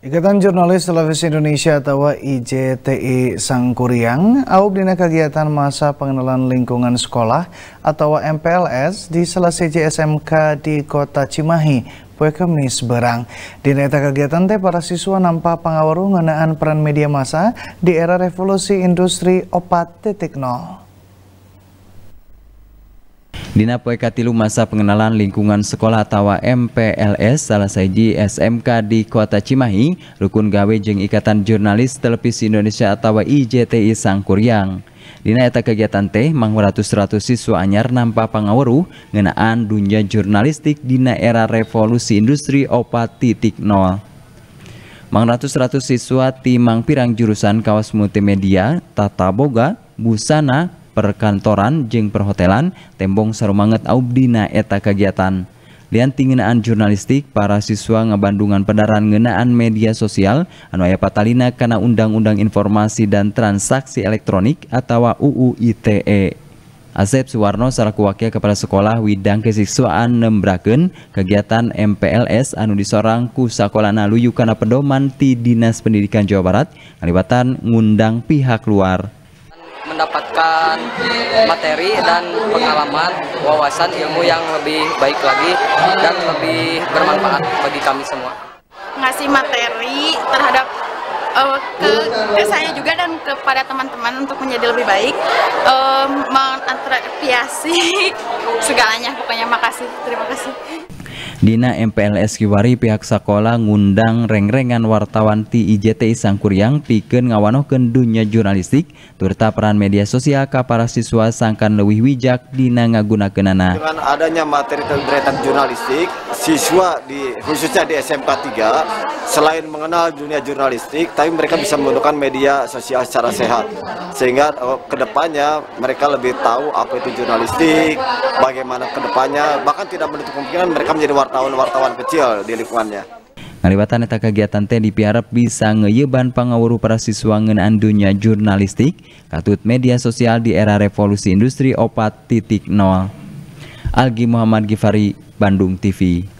Ikatan Jurnalis Televisi Indonesia atau IJTI Sangkuriang aub dina kegiatan masa pengenalan lingkungan sekolah atau MPLS di salah SMK di Kota Cimahi Pekemis berang. Di neta kegiatan teh para siswa nampak pengawaruh ngenaan peran media massa di era revolusi industri 4.0. Dina Poekatilu masa pengenalan lingkungan sekolah tawa MPLS salah saji SMK di Kota Cimahi, Rukun Gawe Jeng Ikatan Jurnalis Televisi Indonesia atau IJTI Sangkuriang. Dina eta kegiatan teh mang ratus siswa anyar nampak pangawuruh ngenaan dunia jurnalistik dina era revolusi industri titik 4.0. ratus ratus siswa timang pirang jurusan kawas multimedia, tata boga, busana, perkantoran jeng perhotelan tembong sarumanget aubdina eta kegiatan lian tinginaan jurnalistik para siswa ngebandungan pedaran ngenaan media sosial anu aya patalina karena undang-undang informasi dan transaksi elektronik atau UU ITE. Asep Suwarno selaku wakil kepala sekolah Widang Kesiswaan nembraken kegiatan MPLS anu disorang ku sakolana luyu kana pedoman ti Dinas Pendidikan Jawa Barat ngalibatan ngundang pihak luar memberikan materi dan pengalaman, wawasan, ilmu yang lebih baik lagi dan lebih bermanfaat bagi kami semua. Ngasih materi terhadap uh, ke, ke saya juga dan kepada teman-teman untuk menjadi lebih baik uh, eh, mengantrepiasi segalanya pokoknya makasih terima kasih Dina MPLS Kiwari pihak sekolah ngundang reng-rengan wartawan ti IJT Sangkuriang pikeun ngawanohkeun dunia jurnalistik turta peran media sosial ka para siswa sangkan Lewi wijak dina Kenana. Dengan adanya materi tentang jurnalistik, siswa di khususnya di SMK 3 selain mengenal dunia jurnalistik, tapi mereka bisa menggunakan media sosial secara sehat. Sehingga oh, kedepannya mereka lebih tahu apa itu jurnalistik, bagaimana kedepannya, bahkan tidak menutup kemungkinan mereka menjadi wartawan wartawan-wartawan kecil di lingkungannya. Ngalibatan eta kegiatan teh dipiarep bisa ngeyeban pangawuru para siswa ngeunaan dunia jurnalistik katut media sosial di era revolusi industri 4.0. Algi Muhammad Gifari, Bandung TV.